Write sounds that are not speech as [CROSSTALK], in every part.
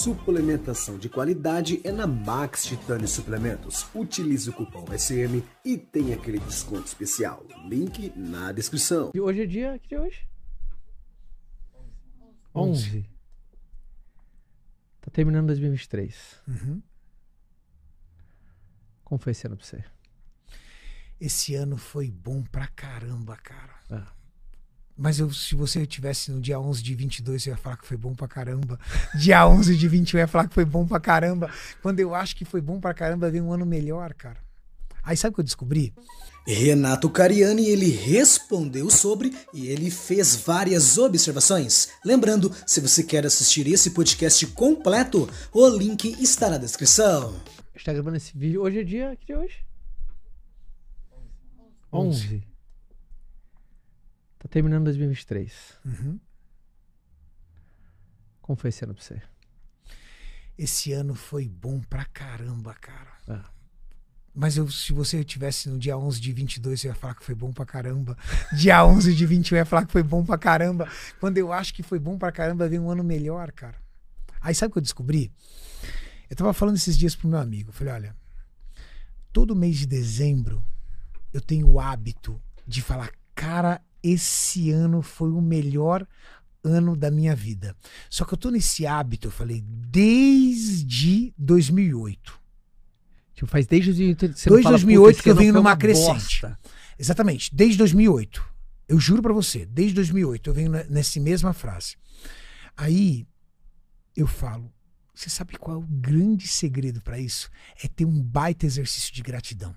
Suplementação de qualidade é na Max Titani Suplementos. Utilize o cupom SM e tem aquele desconto especial. Link na descrição. E hoje é dia. Que dia é hoje? 11. 11. Tá terminando 2023. Uhum. Como foi esse ano pra você? Esse ano foi bom pra caramba, cara. Ah. Mas eu, se você tivesse no dia 11 de 22, eu ia falar que foi bom pra caramba. [LAUGHS] Dia 11 de 21, eu ia falar que foi bom pra caramba. Quando eu acho que foi bom pra caramba, vem um ano melhor, cara. Aí sabe o que eu descobri? Renato Cariani, ele respondeu sobre e ele fez várias observações. Lembrando, se você quer assistir esse podcast completo, o link está na descrição. Está gravando esse vídeo hoje é dia que dia é hoje? 11. 11. Tá terminando 2023. Uhum. Como foi esse ano pra você? Esse ano foi bom pra caramba, cara. Ah. Mas eu, se você tivesse no dia 11 de 22, eu ia falar que foi bom pra caramba. [LAUGHS] Dia 11 de 21, eu ia falar que foi bom pra caramba. Quando eu acho que foi bom pra caramba, vem um ano melhor, cara. Aí sabe o que eu descobri? Eu tava falando esses dias pro meu amigo. Eu falei, olha, todo mês de dezembro eu tenho o hábito de falar, cara, esse ano foi o melhor ano da minha vida. Só que eu tô nesse hábito, eu falei, desde 2008. Tipo, faz desde você desde 2008 que eu venho numa crescente. Bosta. Exatamente, desde 2008. Eu juro para você, desde 2008 eu venho nessa mesma frase. Aí eu falo, você sabe qual é o grande segredo para isso? É ter um baita exercício de gratidão.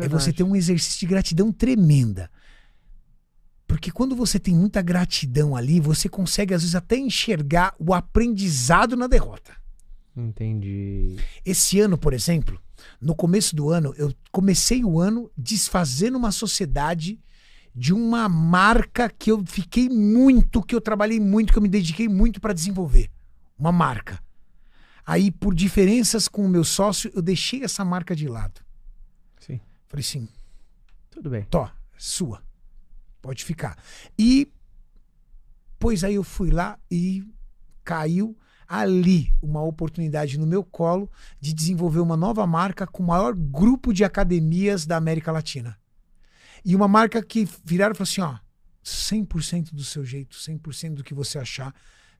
É, é você ter um exercício de gratidão tremenda. Porque quando você tem muita gratidão ali, você consegue às vezes até enxergar o aprendizado na derrota. Entendi. Esse ano, por exemplo, no começo do ano, eu comecei o ano desfazendo uma sociedade de uma marca que eu fiquei muito, que eu trabalhei muito, que eu me dediquei muito para desenvolver. Uma marca. Aí, por diferenças com o meu sócio, eu deixei essa marca de lado. Sim. Falei assim: tudo bem. Tó, é sua. Pode ficar. E, pois aí eu fui lá e caiu ali uma oportunidade no meu colo de desenvolver uma nova marca com o maior grupo de academias da América Latina. E uma marca que viraram e falaram assim, ó, 100% do seu jeito, 100% do que você achar.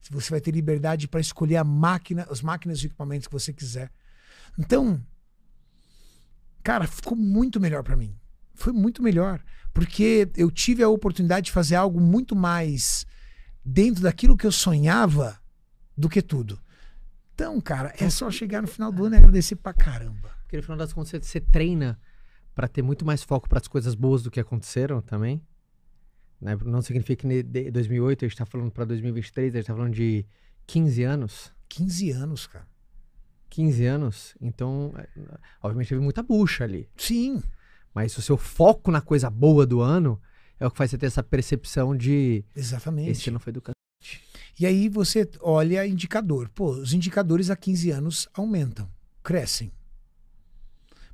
Você vai ter liberdade para escolher a máquina, as máquinas e equipamentos que você quiser. Então, cara, ficou muito melhor para mim foi muito melhor, porque eu tive a oportunidade de fazer algo muito mais dentro daquilo que eu sonhava do que tudo. Então, cara, é então, só chegar no final do ano e agradecer pra caramba. Porque no final das contas você, treina para ter muito mais foco para as coisas boas do que aconteceram também. Né? Não significa que 2008 a gente tá falando para 2023, a gente tá falando de 15 anos. 15 anos, cara. 15 anos, então, é, obviamente teve muita bucha ali. Sim. Mas o seu foco na coisa boa do ano é o que faz você ter essa percepção de. Exatamente. Esse ano foi do cacete. E aí você olha indicador. Pô, os indicadores há 15 anos aumentam, crescem.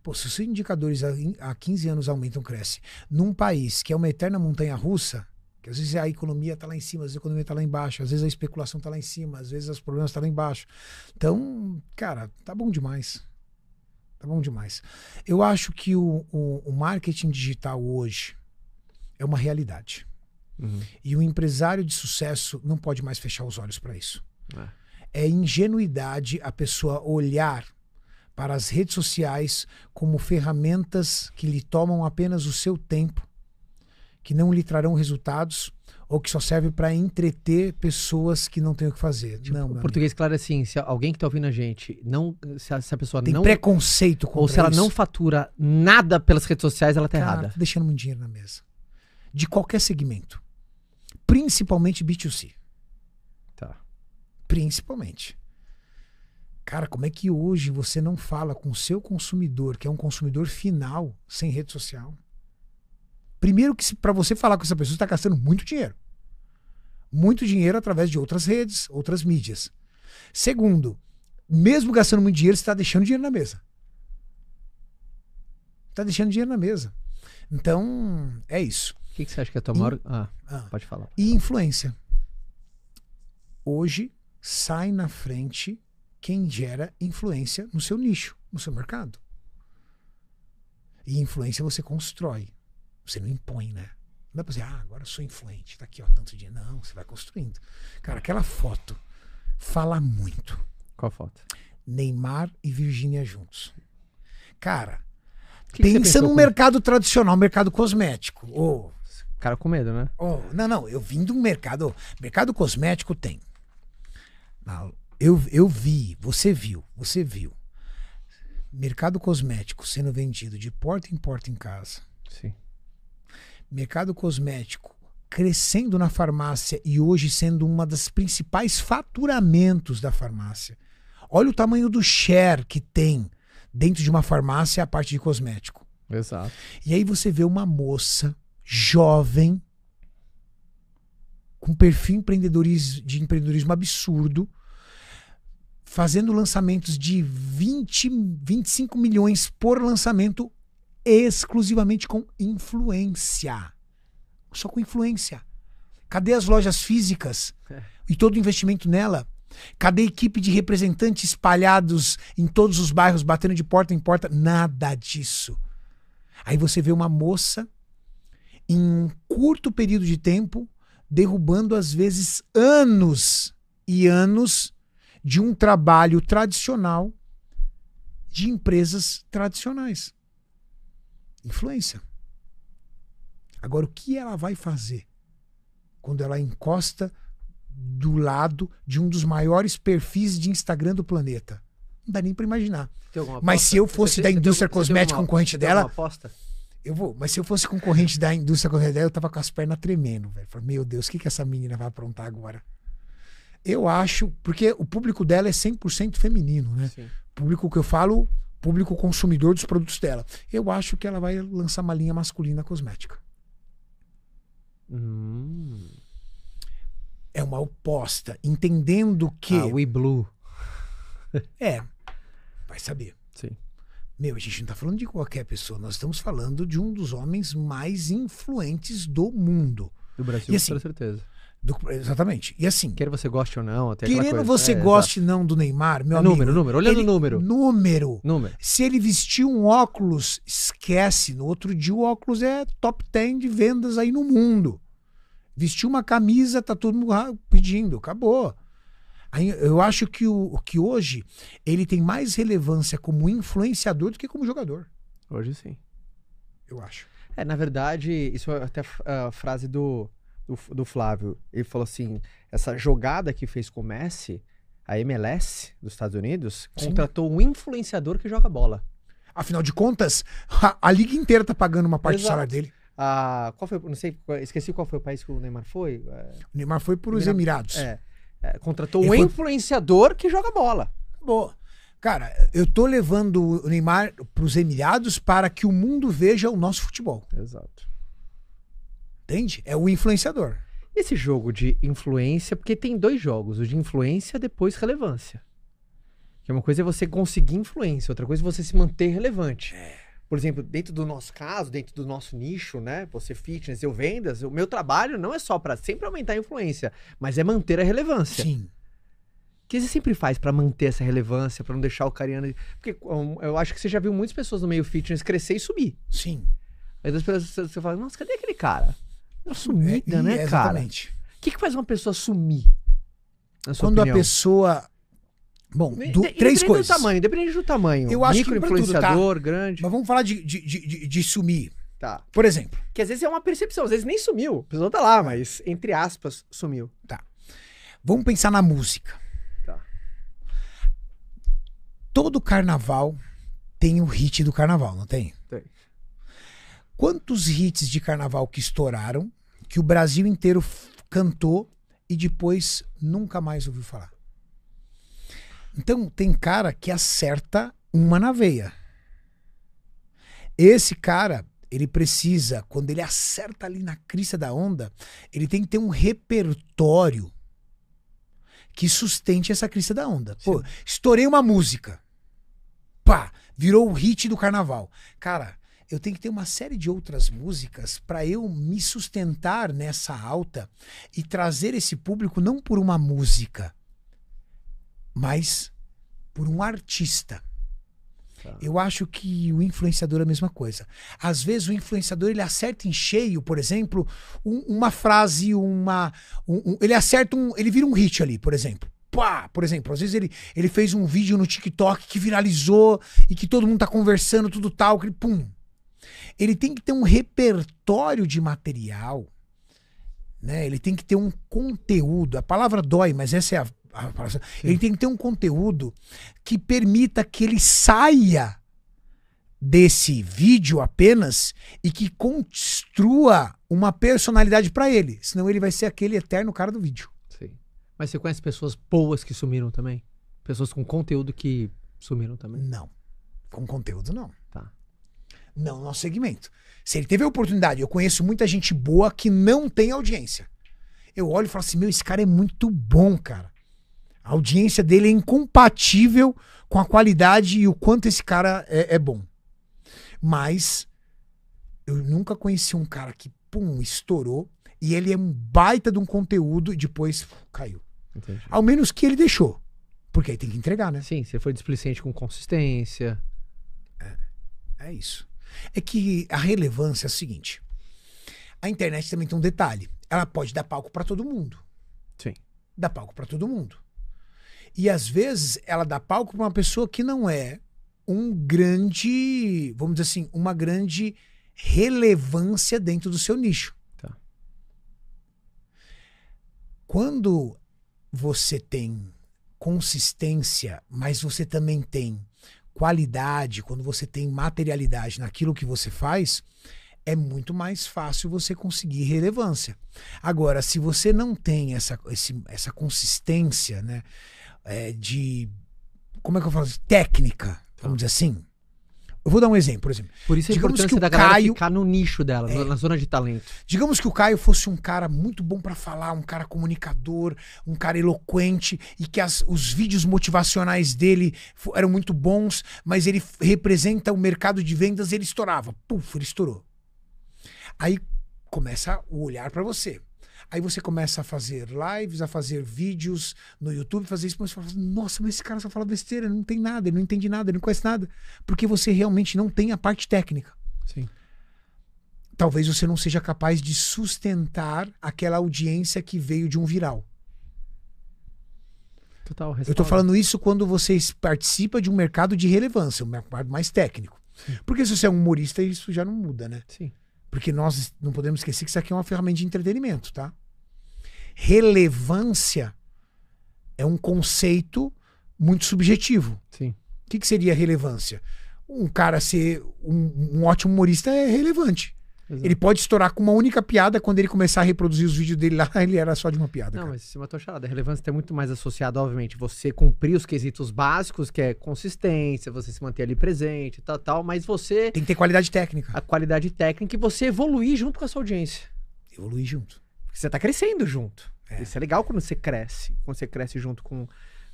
Pô, se os indicadores há 15 anos aumentam, crescem, num país que é uma eterna montanha russa, que às vezes a economia está lá em cima, às vezes a economia está lá embaixo, às vezes a especulação está lá em cima, às vezes os problemas estão tá lá embaixo. Então, cara, tá bom demais. Tá bom demais. Eu acho que o, o, o marketing digital hoje é uma realidade. Uhum. E o empresário de sucesso não pode mais fechar os olhos para isso. É. é ingenuidade a pessoa olhar para as redes sociais como ferramentas que lhe tomam apenas o seu tempo, que não lhe trarão resultados ou que só serve para entreter pessoas que não têm o que fazer. Tipo, não, português, amigo. claro, é assim, se alguém que está ouvindo a gente, não, se, a, se a pessoa Tem não. preconceito com Ou se ela isso. não fatura nada pelas redes sociais, ela está errada. Tá deixando muito dinheiro na mesa. De qualquer segmento. Principalmente B2C. Tá. Principalmente. Cara, como é que hoje você não fala com o seu consumidor, que é um consumidor final, sem rede social? Primeiro que para você falar com essa pessoa, você está gastando muito dinheiro. Muito dinheiro através de outras redes, outras mídias. Segundo, mesmo gastando muito dinheiro, você está deixando dinheiro na mesa. Está deixando dinheiro na mesa. Então, é isso. O que, que você acha que é a tua maior... Ah, ah, pode falar. E influência. Hoje, sai na frente quem gera influência no seu nicho, no seu mercado. E influência você constrói. Você não impõe, né? Não dá pra dizer, ah, agora eu sou influente, tá aqui, ó, tanto dinheiro. Não, você vai construindo. Cara, aquela foto fala muito. Qual foto? Neymar e Virgínia juntos. Cara, que pensa que no mercado tradicional, mercado cosmético. Ou, Cara com medo, né? oh não, não, eu vim um mercado. Mercado cosmético tem. Eu, eu vi, você viu, você viu. Mercado cosmético sendo vendido de porta em porta em casa. Sim mercado cosmético crescendo na farmácia e hoje sendo uma das principais faturamentos da farmácia. Olha o tamanho do share que tem dentro de uma farmácia a parte de cosmético. Exato. E aí você vê uma moça jovem com perfil de empreendedorismo absurdo, fazendo lançamentos de 20, 25 milhões por lançamento exclusivamente com influência. Só com influência. Cadê as lojas físicas é. e todo o investimento nela? Cadê a equipe de representantes espalhados em todos os bairros, batendo de porta em porta? Nada disso. Aí você vê uma moça, em um curto período de tempo, derrubando às vezes anos e anos de um trabalho tradicional de empresas tradicionais. Influência. Agora, o que ela vai fazer quando ela encosta do lado de um dos maiores perfis de Instagram do planeta? Não dá nem para imaginar. Mas se eu fosse você, da indústria tem, cosmética uma, concorrente dela. aposta? Eu vou, mas se eu fosse concorrente da indústria cosmética dela, eu tava com as pernas tremendo, velho. meu Deus, o que, que essa menina vai aprontar agora? Eu acho, porque o público dela é 100% feminino, né? Sim. O público que eu falo, público consumidor dos produtos dela. Eu acho que ela vai lançar uma linha masculina cosmética. Hum. É uma oposta, entendendo que. Ah, We Blue. [LAUGHS] é. Vai saber. Sim. Meu, a gente não está falando de qualquer pessoa, nós estamos falando de um dos homens mais influentes do mundo. Do Brasil, assim, com certeza. Do, exatamente. E assim. Quer você goste ou não, até Querendo você é, goste ou não do Neymar, meu número, amigo. Número, número. Olhando o número. Número. Número. Se ele vestir um óculos, esquece. No outro dia, o óculos é top 10 de vendas aí no mundo. Vestiu uma camisa, tá todo mundo pedindo. Acabou. Aí, eu acho que, o, que hoje ele tem mais relevância como influenciador do que como jogador. Hoje sim. Eu acho. É, na verdade, isso é até a frase do do, do Flávio, ele falou assim: essa jogada que fez com o Messi, a MLS dos Estados Unidos, Sim. contratou um influenciador que joga bola. Afinal de contas, a, a liga inteira tá pagando uma parte Exato. do salário dele. Ah, qual foi, não sei, esqueci qual foi o país que o Neymar foi. É, o Neymar foi para os Emirados. É, é, contratou ele um foi... influenciador que joga bola. Boa. Cara, eu tô levando o Neymar para os Emirados para que o mundo veja o nosso futebol. Exato. Entende? É o influenciador. Esse jogo de influência, porque tem dois jogos, o de influência depois relevância. Que é uma coisa é você conseguir influência, outra coisa é você se manter relevante. É. Por exemplo, dentro do nosso caso, dentro do nosso nicho, né? Você fitness, eu vendas, o meu trabalho não é só para sempre aumentar a influência, mas é manter a relevância. Sim. O que você sempre faz para manter essa relevância, para não deixar o cariano. Porque eu acho que você já viu muitas pessoas no meio fitness crescer e subir. Sim. Aí as pessoas você fala, nossa, cadê aquele cara? Sumida, é, né, exatamente. cara? O que, que faz uma pessoa sumir? Quando opinião? a pessoa. Bom, do, três coisas. Do tamanho, depende do tamanho. Eu acho Micro, que influenciador, tudo, tá? grande. Mas vamos falar de, de, de, de sumir. Tá. Por exemplo. Que às vezes é uma percepção, às vezes nem sumiu. A pessoa tá lá, mas, entre aspas, sumiu. Tá. Vamos pensar na música. Tá. Todo carnaval tem o hit do carnaval, não tem? quantos hits de carnaval que estouraram, que o Brasil inteiro cantou e depois nunca mais ouviu falar. Então tem cara que acerta uma na veia. Esse cara, ele precisa, quando ele acerta ali na crista da onda, ele tem que ter um repertório que sustente essa crista da onda. Pô, estourei uma música. Pá, virou o hit do carnaval. Cara, eu tenho que ter uma série de outras músicas para eu me sustentar nessa alta e trazer esse público não por uma música, mas por um artista. Tá. Eu acho que o influenciador é a mesma coisa. Às vezes o influenciador ele acerta em cheio, por exemplo, um, uma frase, uma. Um, um, ele acerta um. Ele vira um hit ali, por exemplo. Pá! Por exemplo, às vezes ele, ele fez um vídeo no TikTok que viralizou e que todo mundo tá conversando, tudo tal, que ele pum, ele tem que ter um repertório de material, né? Ele tem que ter um conteúdo. A palavra dói, mas essa é a, a palavra. Sim. Ele tem que ter um conteúdo que permita que ele saia desse vídeo apenas e que construa uma personalidade para ele, senão ele vai ser aquele eterno cara do vídeo. Sim. Mas você conhece pessoas boas que sumiram também? Pessoas com conteúdo que sumiram também? Não. Com conteúdo não não no nosso segmento. Se ele teve a oportunidade, eu conheço muita gente boa que não tem audiência. Eu olho e falo assim: meu, esse cara é muito bom, cara. A audiência dele é incompatível com a qualidade e o quanto esse cara é, é bom. Mas eu nunca conheci um cara que, pum, estourou e ele é um baita de um conteúdo e depois caiu. Entendi. Ao menos que ele deixou. Porque aí tem que entregar, né? Sim, você foi displicente com consistência. É, é isso. É que a relevância é a seguinte: a internet também tem um detalhe. Ela pode dar palco para todo mundo. Sim. Dá palco para todo mundo. E às vezes ela dá palco para uma pessoa que não é um grande, vamos dizer assim, uma grande relevância dentro do seu nicho. Tá. Quando você tem consistência, mas você também tem qualidade, quando você tem materialidade naquilo que você faz, é muito mais fácil você conseguir relevância. Agora, se você não tem essa, esse, essa consistência, né? É, de. Como é que eu falo? Técnica, vamos dizer assim. Eu vou dar um exemplo, por exemplo. Por isso é digamos que o da Caio ficar no nicho dela, é, na zona de talento. Digamos que o Caio fosse um cara muito bom para falar, um cara comunicador, um cara eloquente e que as, os vídeos motivacionais dele eram muito bons, mas ele representa o mercado de vendas, ele estourava. Puf, ele estourou. Aí começa o olhar para você. Aí você começa a fazer lives, a fazer vídeos no YouTube, fazer isso, mas você fala, nossa, mas esse cara só fala besteira, não tem nada, ele não entende nada, ele não conhece nada. Porque você realmente não tem a parte técnica. Sim. Talvez você não seja capaz de sustentar aquela audiência que veio de um viral. Total, Eu estou falando isso quando você participa de um mercado de relevância, um mercado mais técnico. Sim. Porque se você é um humorista, isso já não muda, né? Sim. Porque nós não podemos esquecer que isso aqui é uma ferramenta de entretenimento, tá? relevância é um conceito muito subjetivo. Sim. O que, que seria relevância? Um cara ser um, um ótimo humorista é relevante. Exato. Ele pode estourar com uma única piada quando ele começar a reproduzir os vídeos dele lá, [LAUGHS] ele era só de uma piada. Não, cara. mas você é matou a charada. A relevância está muito mais associada, obviamente, você cumprir os quesitos básicos, que é consistência, você se manter ali presente, tal, tal, mas você. Tem que ter qualidade técnica. A qualidade técnica e você evoluir junto com a sua audiência. Evoluir junto. Porque você tá crescendo junto. É. Isso é legal quando você cresce, quando você cresce junto com,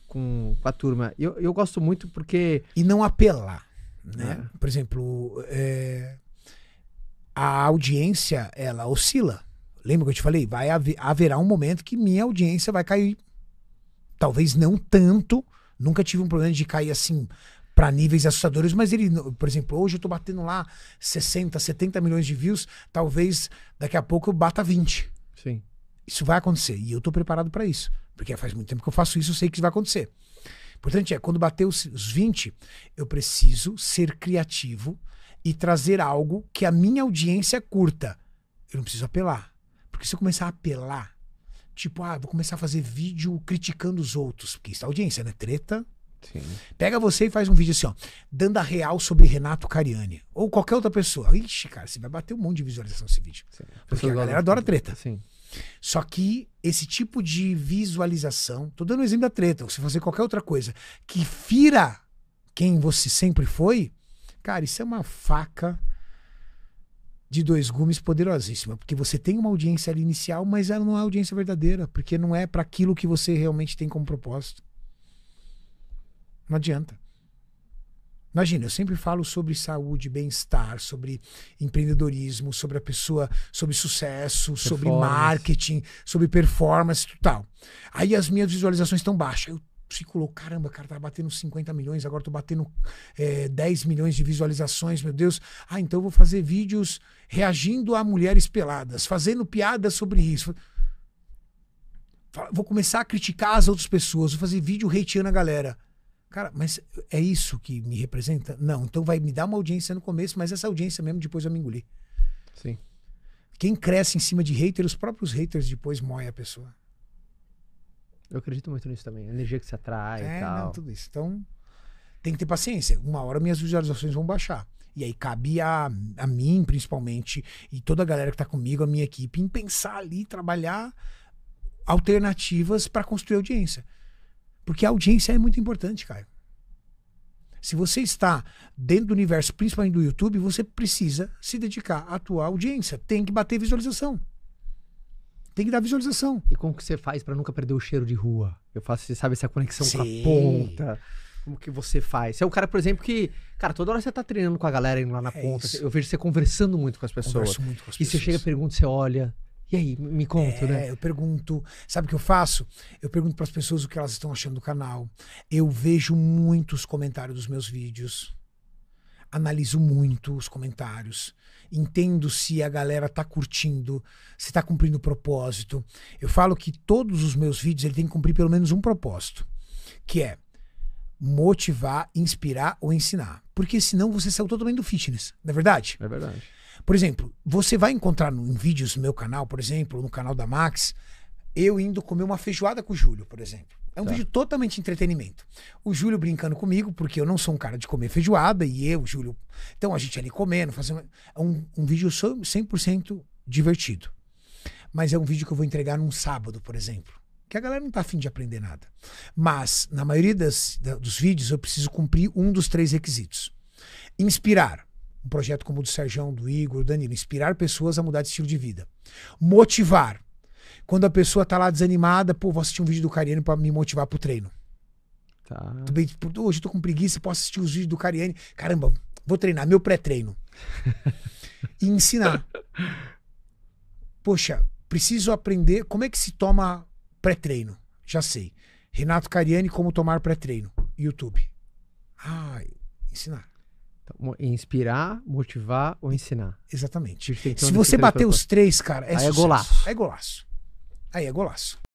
com, com a turma. Eu, eu gosto muito porque. E não apelar. Né? É. Por exemplo, é... a audiência ela oscila. Lembra que eu te falei? Vai haver, haverá um momento que minha audiência vai cair. Talvez não tanto. Nunca tive um problema de cair assim para níveis assustadores, mas ele, por exemplo, hoje eu tô batendo lá 60, 70 milhões de views, talvez daqui a pouco eu bata 20. Sim. Isso vai acontecer e eu estou preparado para isso, porque faz muito tempo que eu faço isso, eu sei que isso vai acontecer. O importante é, quando bater os, os 20, eu preciso ser criativo e trazer algo que a minha audiência curta. Eu não preciso apelar. Porque se eu começar a apelar, tipo, ah, vou começar a fazer vídeo criticando os outros, porque isso é audiência, né? Treta. Sim. Pega você e faz um vídeo assim, ó, dando a real sobre Renato Cariani. Ou qualquer outra pessoa. Ixi, cara, você vai bater um monte de visualização nesse vídeo. Sim. Porque a galera adora treta. Sim. Só que esse tipo de visualização, tô dando o um exemplo da treta, ou se fazer qualquer outra coisa, que fira quem você sempre foi, cara, isso é uma faca de dois gumes poderosíssima, porque você tem uma audiência ali inicial, mas ela não é audiência verdadeira, porque não é para aquilo que você realmente tem como propósito. Não adianta. Imagina, eu sempre falo sobre saúde, bem-estar, sobre empreendedorismo, sobre a pessoa, sobre sucesso, sobre marketing, sobre performance e tal. Aí as minhas visualizações estão baixas. Eu psicólogo, caramba, cara, tá batendo 50 milhões, agora tô batendo é, eh, 10 milhões de visualizações, meu Deus. Ah, então eu vou fazer vídeos reagindo a mulheres peladas, fazendo piadas sobre isso. Vou começar a criticar as outras pessoas, vou fazer vídeo hateando a galera. Cara, mas é isso que me representa? Não, então vai me dar uma audiência no começo, mas essa audiência mesmo depois eu me engolir. Sim. Quem cresce em cima de haters, os próprios haters depois moem a pessoa. Eu acredito muito nisso também. A energia que se atrai é, e tal. Não, tudo isso. Então, tem que ter paciência. Uma hora minhas visualizações vão baixar. E aí cabe a, a mim, principalmente, e toda a galera que tá comigo, a minha equipe, em pensar ali, trabalhar alternativas para construir audiência. Porque a audiência é muito importante, Caio. Se você está dentro do universo, principalmente do YouTube, você precisa se dedicar à tua audiência. Tem que bater visualização. Tem que dar visualização. E como que você faz para nunca perder o cheiro de rua? Eu faço, você sabe, essa conexão Sim. com a ponta. Como que você faz? Você é um cara, por exemplo, que, cara, toda hora você tá treinando com a galera indo lá na é ponta. Isso. Eu vejo você conversando muito com as pessoas. Converso muito com as e pessoas. E você chega, pergunta, você olha. E aí, me conta, né? é, né? Eu pergunto, sabe o que eu faço? Eu pergunto para as pessoas o que elas estão achando do canal. Eu vejo muitos comentários dos meus vídeos. Analiso muito os comentários. Entendo se a galera tá curtindo, se tá cumprindo o propósito. Eu falo que todos os meus vídeos ele tem que cumprir pelo menos um propósito, que é motivar, inspirar ou ensinar. Porque senão você saiu totalmente do fitness, não é verdade? É verdade. Por exemplo, você vai encontrar em vídeos no meu canal, por exemplo, no canal da Max, eu indo comer uma feijoada com o Júlio, por exemplo. É um tá. vídeo totalmente de entretenimento. O Júlio brincando comigo, porque eu não sou um cara de comer feijoada, e eu, Júlio. Então a gente ali comendo, fazendo. É um, um vídeo 100% divertido. Mas é um vídeo que eu vou entregar num sábado, por exemplo. Que a galera não tá afim de aprender nada. Mas, na maioria das, da, dos vídeos, eu preciso cumprir um dos três requisitos: inspirar, um projeto como o do Serjão, do Igor, do Danilo, inspirar pessoas a mudar de estilo de vida. Motivar. Quando a pessoa tá lá desanimada, pô, vou assistir um vídeo do Cariani para me motivar pro treino. Tá. Bem, tipo, hoje eu tô com preguiça, posso assistir os vídeos do Cariani. Caramba, vou treinar meu pré-treino. [LAUGHS] e ensinar. Poxa, preciso aprender como é que se toma pré-treino. Já sei. Renato Cariani, como tomar pré-treino. YouTube. Ah, ensinar. Então, inspirar, motivar ou ensinar. Exatamente. Se você bater os três, cara, é Aí é sucesso. é golaço. Aí é golaço. Aí é golaço.